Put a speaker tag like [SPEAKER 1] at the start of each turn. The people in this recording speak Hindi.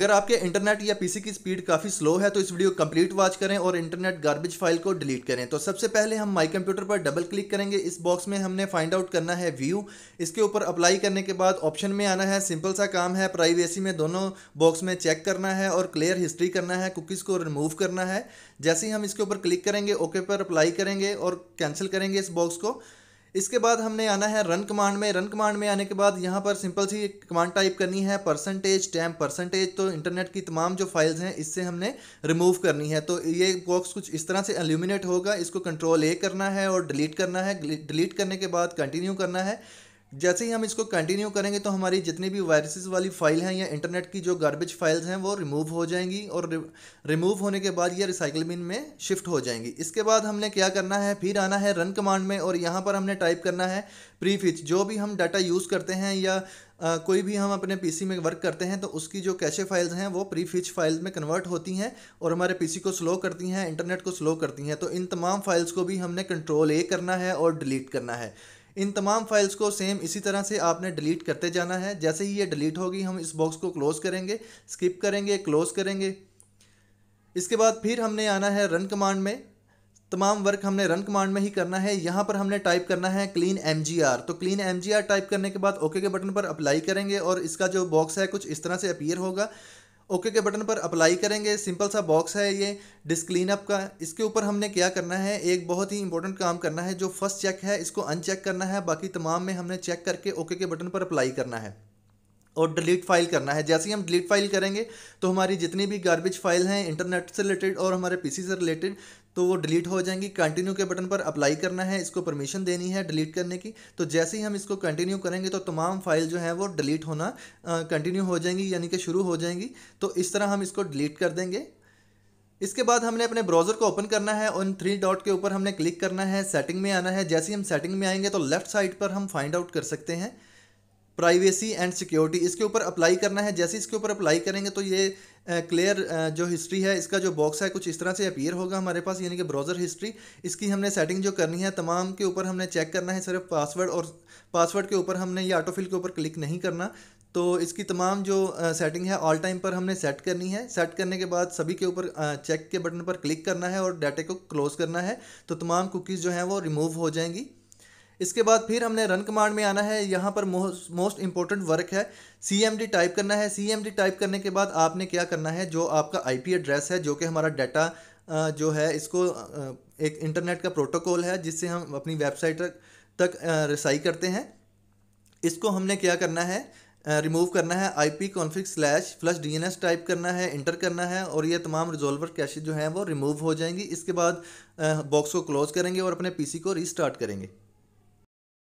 [SPEAKER 1] अगर आपके इंटरनेट या पीसी की स्पीड काफ़ी स्लो है तो इस वीडियो कंप्लीट वॉच करें और इंटरनेट गार्बेज फाइल को डिलीट करें तो सबसे पहले हम माई कंप्यूटर पर डबल क्लिक करेंगे इस बॉक्स में हमने फाइंड आउट करना है व्यू इसके ऊपर अप्लाई करने के बाद ऑप्शन में आना है सिंपल सा काम है प्राइवेसी में दोनों बॉक्स में चेक करना है और क्लियर हिस्ट्री करना है कुकीज़ को रिमूव करना है जैसे ही हम इसके ऊपर क्लिक करेंगे ओके पर अप्लाई करेंगे और कैंसिल करेंगे इस बॉक्स को इसके बाद हमने आना है रन कमांड में रन कमांड में आने के बाद यहाँ पर सिंपल सी कमांड टाइप करनी है परसेंटेज टैम परसेंटेज तो इंटरनेट की तमाम जो फाइल्स हैं इससे हमने रिमूव करनी है तो ये बॉक्स कुछ इस तरह से एल्यूमिनेट होगा इसको कंट्रोल ए करना है और डिलीट करना है डिलीट करने के बाद कंटिन्यू करना है जैसे ही हम इसको कंटिन्यू करेंगे तो हमारी जितनी भी वायरसेस वाली फाइल हैं या इंटरनेट की जो गार्बेज फाइल्स हैं वो रिमूव हो जाएंगी और रिमूव होने के बाद ये रिसाइकल बिन में शिफ्ट हो जाएंगी इसके बाद हमने क्या करना है फिर आना है रन कमांड में और यहाँ पर हमने टाइप करना है प्रीफिच जो भी हम डाटा यूज़ करते हैं या आ, कोई भी हम अपने पीसी में वर्क करते हैं तो उसकी जो कैशे फाइल्स हैं वो प्रीफिच फाइल्स में कन्वर्ट होती हैं और हमारे पीसी को स्लो करती हैं इंटरनेट को स्लो करती हैं तो इन तमाम फाइल्स को भी हमने कंट्रोल ए करना है और डिलीट करना है इन तमाम फाइल्स को सेम इसी तरह से आपने डिलीट करते जाना है जैसे ही ये डिलीट होगी हम इस बॉक्स को क्लोज़ करेंगे स्किप करेंगे क्लोज़ करेंगे इसके बाद फिर हमने आना है रन कमांड में तमाम वर्क हमने रन कमांड में ही करना है यहाँ पर हमने टाइप करना है क्लीन एम तो क्लीन एम टाइप करने के बाद ओके के बटन पर अप्लाई करेंगे और इसका जो बॉक्स है कुछ इस तरह से अपीयर होगा ओके के बटन पर अप्लाई करेंगे सिंपल सा बॉक्स है ये डिस्क क्लीनअप का इसके ऊपर हमने क्या करना है एक बहुत ही इंपॉर्टेंट काम करना है जो फर्स्ट चेक है इसको अनचेक करना है बाकी तमाम में हमने चेक करके ओके के बटन पर अप्लाई करना है और डिलीट फाइल करना है जैसे ही हम डिलीट फाइल करेंगे तो हमारी जितनी भी गार्बेज फाइल हैं इंटरनेट से रिलेटेड और हमारे पीसी से रिलेटेड तो वो डिलीट हो जाएंगी कंटिन्यू के बटन पर अप्लाई करना है इसको परमिशन देनी है डिलीट करने की तो जैसे ही हम इसको कंटिन्यू करेंगे तो तमाम फाइल जो है वो डिलीट होना कंटिन्यू हो जाएंगी यानी कि शुरू हो जाएंगी तो इस तरह हम इसको डिलीट कर देंगे इसके बाद हमने अपने ब्राउज़र को ओपन करना है उन थ्री डॉट के ऊपर हमने क्लिक करना है सेटिंग में आना है जैसे ही हम सेटिंग में आएंगे तो लेफ्ट साइड पर हम फाइंड आउट कर सकते हैं प्राइवेसी एंड सिक्योरिटी इसके ऊपर अप्लाई करना है जैसे इसके ऊपर अप्लाई करेंगे तो ये क्लियर uh, जो हिस्ट्री है इसका जो बॉक्स है कुछ इस तरह से अपीयर होगा हमारे पास यानी कि ब्राउज़र हिस्ट्री इसकी हमने सेटिंग जो करनी है तमाम के ऊपर हमने चेक करना है सिर्फ पासवर्ड और पासवर्ड के ऊपर हमने ये ऑटोफिल के ऊपर क्लिक नहीं करना तो इसकी तमाम जो सेटिंग है ऑल टाइम पर हमने सेट करनी है सेट करने के बाद सभी के ऊपर चेक के बटन पर क्लिक करना है और डाटे को क्लोज़ करना है तो तमाम कुकीज़ जो हैं वो रिमूव हो जाएंगी इसके बाद फिर हमने रन कमांड में आना है यहाँ पर मोस्ट इंपॉर्टेंट वर्क है सी एम डी टाइप करना है सी एम डी टाइप करने के बाद आपने क्या करना है जो आपका आई पी एड्रेस है जो कि हमारा डाटा जो है इसको एक इंटरनेट का प्रोटोकॉल है जिससे हम अपनी वेबसाइट तक रसाई करते हैं इसको हमने क्या करना है रिमूव करना है I P config slash flush D N S type करना है इंटर करना है और ये तमाम रिजोल्वर कैशे जो हैं वो रिमूव हो जाएंगी इसके बाद बॉक्स को क्लोज करेंगे और अपने पी सी को रीस्टार्ट करेंगे